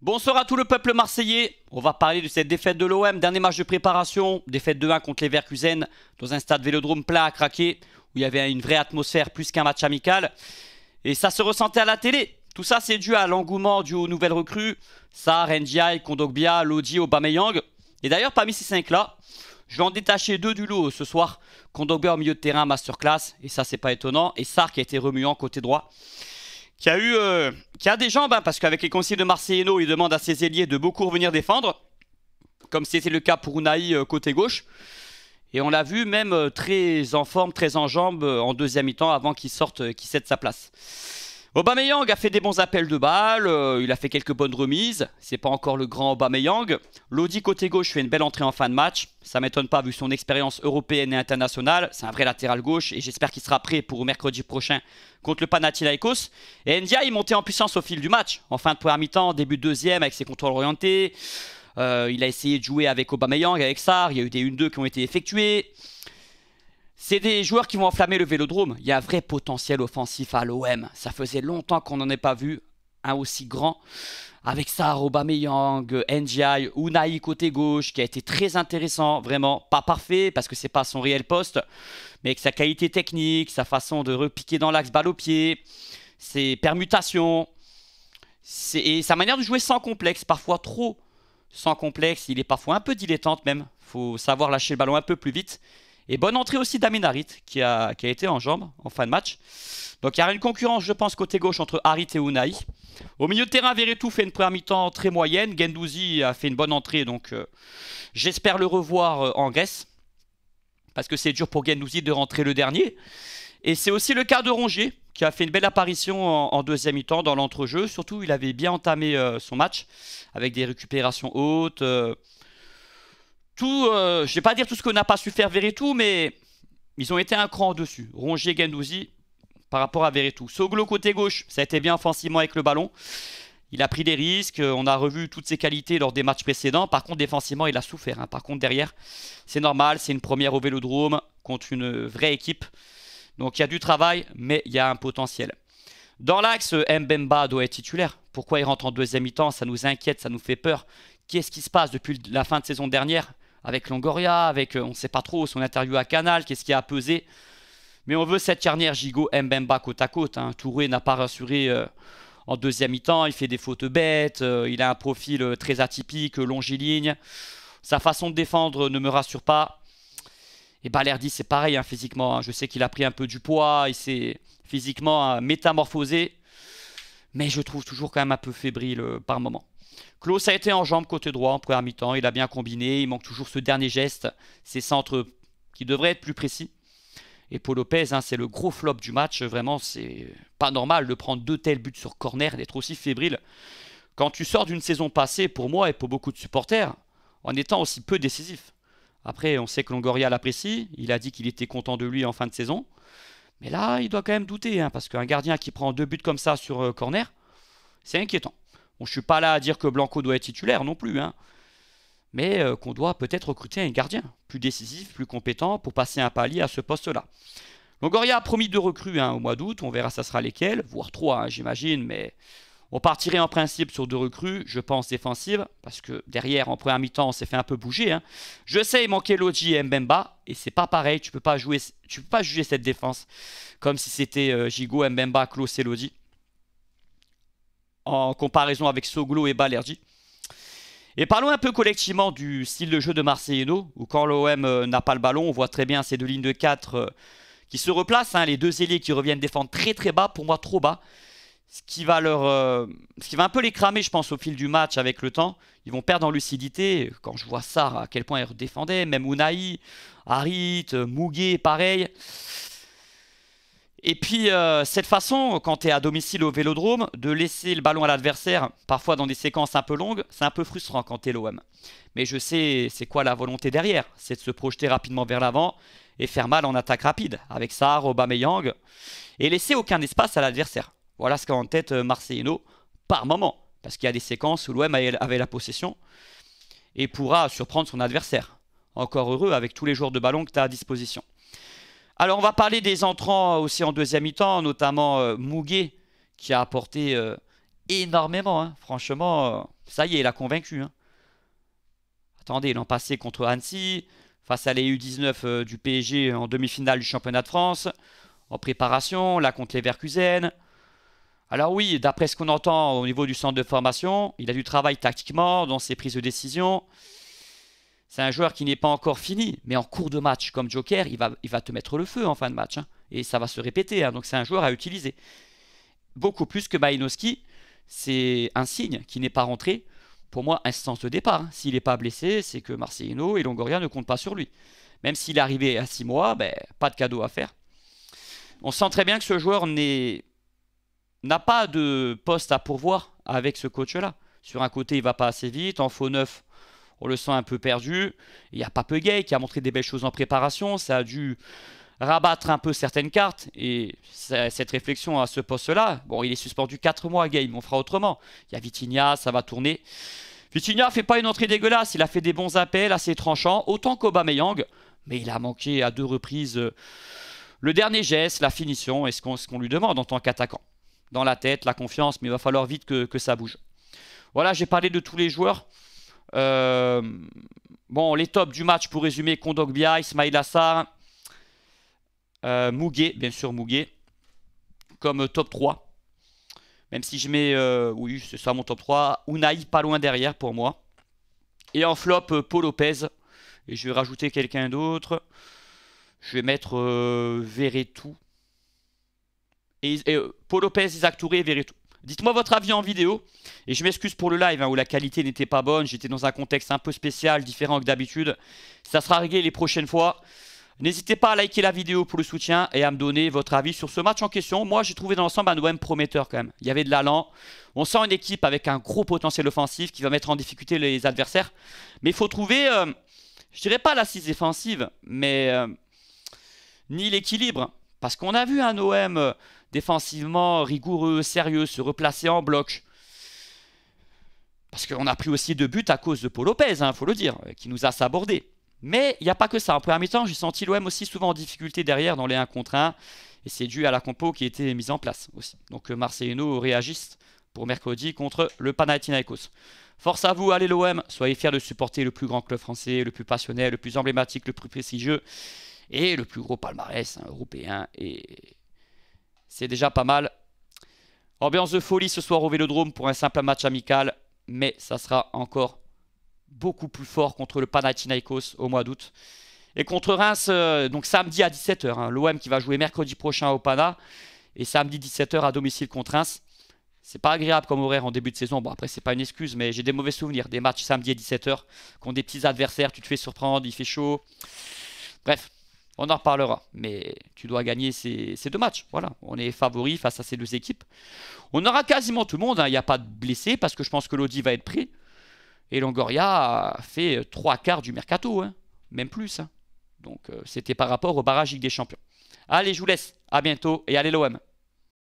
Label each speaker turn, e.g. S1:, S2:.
S1: Bonsoir à tout le peuple marseillais. On va parler de cette défaite de l'OM, dernier match de préparation, défaite 2-1 contre les Verkusen dans un stade Vélodrome plat à craquer où il y avait une vraie atmosphère plus qu'un match amical. Et ça se ressentait à la télé. Tout ça c'est dû à l'engouement dû aux nouvelles recrues, Sar, Ndiaye, Kondogbia, Lodi, Aubameyang. Et d'ailleurs parmi ces 5 là, je vais en détacher deux du lot ce soir. Kondogbia au milieu de terrain masterclass et ça c'est pas étonnant et Sar qui a été remuant côté droit qui a eu euh, a des jambes, hein, parce qu'avec les conseillers de Marcelino, il demande à ses ailiers de beaucoup revenir défendre, comme c'était le cas pour Unai euh, côté gauche. Et on l'a vu même euh, très en forme, très en jambes en deuxième mi-temps avant qu'il sorte, qu'il cède sa place. Aubameyang a fait des bons appels de balles, euh, il a fait quelques bonnes remises, c'est pas encore le grand Aubameyang. Lodi côté gauche fait une belle entrée en fin de match, ça m'étonne pas vu son expérience européenne et internationale, c'est un vrai latéral gauche et j'espère qu'il sera prêt pour mercredi prochain contre le Panathinaikos. Et il montait en puissance au fil du match, en fin de première mi-temps, début de deuxième avec ses contrôles orientés, euh, il a essayé de jouer avec Aubameyang, avec Sar, il y a eu des 1-2 qui ont été effectués. C'est des joueurs qui vont enflammer le vélodrome. Il y a un vrai potentiel offensif à l'OM. Ça faisait longtemps qu'on n'en ait pas vu un aussi grand. Avec ça, Aubameyang, NGI, Unai côté gauche, qui a été très intéressant, vraiment pas parfait parce que c'est pas son réel poste, mais avec sa qualité technique, sa façon de repiquer dans l'axe balle au pied, ses permutations, et sa manière de jouer sans complexe, parfois trop sans complexe. Il est parfois un peu dilettante même. Faut savoir lâcher le ballon un peu plus vite. Et bonne entrée aussi d'Amin qui a, été en jambe en fin de match. Donc il y a une concurrence, je pense, côté gauche entre Harit et Unai. Au milieu de terrain, Veretout fait une première mi-temps très moyenne. Gendouzi a fait une bonne entrée, donc euh, j'espère le revoir euh, en Grèce. Parce que c'est dur pour Gendouzi de rentrer le dernier. Et c'est aussi le cas de Rongier, qui a fait une belle apparition en, deuxième mi-temps dans l'entrejeu. Surtout, il avait bien entamé euh, son match, avec des récupérations hautes tout, ne euh, je vais pas dire tout ce qu'on n'a pas su faire Véritou, mais ils ont été un cran au-dessus. Rongier, Gendouzi, par rapport à tout. Soglo côté gauche, ça a été bien offensivement avec le ballon. Il a pris des risques, on a revu toutes ses qualités lors des matchs précédents. Par contre, défensivement, il a souffert. Hein. Par contre, derrière, c'est normal, c'est une première au Vélodrome contre une vraie équipe. Donc il y a du travail, mais il y a un potentiel. Dans l'axe, Mbemba doit être titulaire. Pourquoi il rentre en deuxième mi-temps Ça nous inquiète, ça nous fait peur. Qu'est-ce qui se passe depuis la fin de saison dernière avec Longoria, avec euh, on ne sait pas trop son interview à Canal, qu'est-ce qui a pesé. Mais on veut cette charnière Gigot Mbemba côte à côte. Hein. Touré n'a pas rassuré euh, en deuxième mi-temps. Il fait des fautes bêtes. Euh, il a un profil très atypique, longiligne. Sa façon de défendre ne me rassure pas. Et Balerdi, c'est pareil hein, physiquement. Hein. Je sais qu'il a pris un peu du poids. Il s'est physiquement métamorphosé. Mais je trouve toujours quand même un peu fébrile par moment. Klaus a été en jambe côté droit en première mi-temps. Il a bien combiné. Il manque toujours ce dernier geste, ces centres qui devraient être plus précis. Et pour Lopez, hein, c'est le gros flop du match. Vraiment, c'est pas normal de prendre deux tels buts sur corner, d'être aussi fébrile. Quand tu sors d'une saison passée, pour moi et pour beaucoup de supporters, en étant aussi peu décisif. Après, on sait que Longoria l'apprécie. Il a dit qu'il était content de lui en fin de saison. Mais là, il doit quand même douter, hein, parce qu'un gardien qui prend deux buts comme ça sur euh, corner, c'est inquiétant je ne suis pas là à dire que Blanco doit être titulaire non plus, hein. mais euh, qu'on doit peut-être recruter un gardien plus décisif, plus compétent pour passer un palier à ce poste-là. Longoria a promis deux recrues hein, au mois d'août, on verra ça sera lesquelles, voire trois hein, j'imagine, mais on partirait en principe sur deux recrues, je pense défensives, parce que derrière en première mi-temps on s'est fait un peu bouger. Je sais, il manquait Lodi et Mbemba, et c'est pas pareil, tu peux pas jouer, tu peux pas juger cette défense comme si c'était euh, Gigo, Mbemba, Klos et Lodi en comparaison avec Soglo et Balerdi. Et parlons un peu collectivement du style de jeu de Marcelino, où quand l'OM euh, n'a pas le ballon, on voit très bien ces deux lignes de 4 euh, qui se replacent, hein, les deux ailiers qui reviennent défendre très très bas, pour moi trop bas, ce qui va leur, euh, ce qui va un peu les cramer, je pense, au fil du match avec le temps. Ils vont perdre en lucidité. Quand je vois ça, à quel point ils redéfendaient, même Unai, Harit, Mouguet, pareil. Et puis, euh, cette façon, quand tu es à domicile au vélodrome, de laisser le ballon à l'adversaire, parfois dans des séquences un peu longues, c'est un peu frustrant quand tu es l'OM. Mais je sais, c'est quoi la volonté derrière C'est de se projeter rapidement vers l'avant et faire mal en attaque rapide, avec Sarr, Aubameyang, et laisser aucun espace à l'adversaire. Voilà ce qu'a en tête euh, Marcelino par moment, parce qu'il y a des séquences où l'OM avait la possession et pourra surprendre son adversaire. Encore heureux avec tous les joueurs de ballon que tu as à disposition. Alors on va parler des entrants aussi en deuxième mi-temps, notamment euh, Mouguet qui a apporté euh, énormément. Hein. Franchement, euh, ça y est, il a convaincu. Hein. Attendez, l'an passé contre Annecy, face à leu 19 du PSG en demi-finale du championnat de France, en préparation, là contre les Verkusen. Alors oui, d'après ce qu'on entend au niveau du centre de formation, il a du travail tactiquement dans ses prises de décision c'est un joueur qui n'est pas encore fini, mais en cours de match, comme Joker, il va, il va te mettre le feu en fin de match. Hein. et ça va se répéter, hein. donc c'est un joueur à utiliser. Beaucoup plus que Malinowski, c'est un signe qui n'est pas rentré. Pour moi, instance de départ. Hein. S'il n'est pas blessé, c'est que Marcelino et Longoria ne comptent pas sur lui. Même s'il est arrivé à 6 mois, ben, pas de cadeau à faire. On sent très bien que ce joueur n'a pas de poste à pourvoir avec ce coach-là. Sur un côté, il va pas assez vite. En faux neuf, on le sent un peu perdu. Il y a Pape Gay qui a montré des belles choses en préparation. Ça a dû rabattre un peu certaines cartes. Et cette réflexion à ce poste-là, bon, il est suspendu 4 mois, Game, on fera autrement. Il y a Vitinha, ça va tourner. Vitinha fait pas une entrée dégueulasse, il a fait des bons appels assez tranchants, autant qu'Obameyang, mais il a manqué à deux reprises euh, le dernier geste, la finition et ce qu'on lui demande en tant qu'attaquant. Dans la tête, la confiance, mais il va falloir vite que ça bouge. Voilà, j'ai parlé de tous les joueurs. Euh, bon, les tops du match, pour résumer, Kondogbia, Ismail Assar, euh, bien sûr Mougué, comme top 3. Même si je mets, euh, oui, c'est ça mon top 3, Unai pas loin derrière pour moi. Et en flop, euh, Paul Lopez. Et je vais rajouter quelqu'un d'autre. Je vais mettre Verretou. Et, Paul Lopez, Isaac Touré et Dites-moi votre avis en vidéo. Et je m'excuse pour le live hein, où la qualité n'était pas bonne. J'étais dans un contexte un peu spécial, différent que d'habitude. Ça sera réglé les prochaines fois. N'hésitez pas à liker la vidéo pour le soutien et à me donner votre avis sur ce match en question. Moi, j'ai trouvé dans l'ensemble un OM prometteur quand même. Il y avait de l'allant. On sent une équipe avec un gros potentiel offensif qui va mettre en difficulté les adversaires. Mais il faut trouver, euh, je dirais pas l'assise défensive, mais euh, ni l'équilibre. Parce qu'on a vu un OM euh, défensivement rigoureux, sérieux, se replacer en bloc. Parce qu'on a pris aussi deux buts à cause de Paul Lopez, il hein, faut le dire, euh, qui nous a s'abordé. Mais il n'y a pas que ça. En premier temps, j'ai senti l'OM aussi souvent en difficulté derrière dans les 1 contre 1. Et c'est dû à la compo qui était mise en place aussi. Donc euh, Marcelino réagisse pour mercredi contre le Panathinaikos. Force à vous, allez l'OM. Soyez fiers de supporter le plus grand club français, le plus passionné, le plus emblématique, le plus prestigieux et le plus gros palmarès hein, européen. Et c'est déjà pas mal. Ambiance de folie ce soir au Vélodrome pour un simple match amical, mais ça sera encore beaucoup plus fort contre le Panathinaikos au mois d'août. Et contre Reims, euh, donc samedi à 17h, hein, l'OM qui va jouer mercredi prochain au Pana, et samedi 17h à domicile contre Reims. C'est pas agréable comme horaire en début de saison. Bon, après, c'est pas une excuse, mais j'ai des mauvais souvenirs des matchs samedi à 17h contre des petits adversaires. Tu te fais surprendre, il fait chaud. Bref, on en reparlera. Mais tu dois gagner ces, deux matchs. Voilà. On est favori face à ces deux équipes. On aura quasiment tout le monde. Hein. Il n'y a pas de blessés parce que je pense que l'Audi va être pris. Et Longoria fait trois quarts du mercato. Hein. Même plus. Hein. Donc euh, c'était par rapport au barrage des Champions. Allez, je vous laisse. À bientôt et allez l'OM.